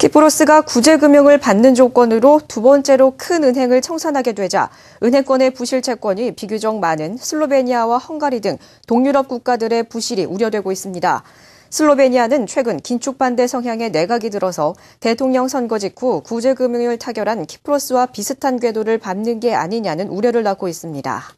키프로스가 구제금융을 받는 조건으로 두 번째로 큰 은행을 청산하게 되자 은행권의 부실 채권이 비교적 많은 슬로베니아와 헝가리 등 동유럽 국가들의 부실이 우려되고 있습니다. 슬로베니아는 최근 긴축 반대 성향의 내각이 들어서 대통령 선거 직후 구제금융을 타결한 키프로스와 비슷한 궤도를 밟는 게 아니냐는 우려를 낳고 있습니다.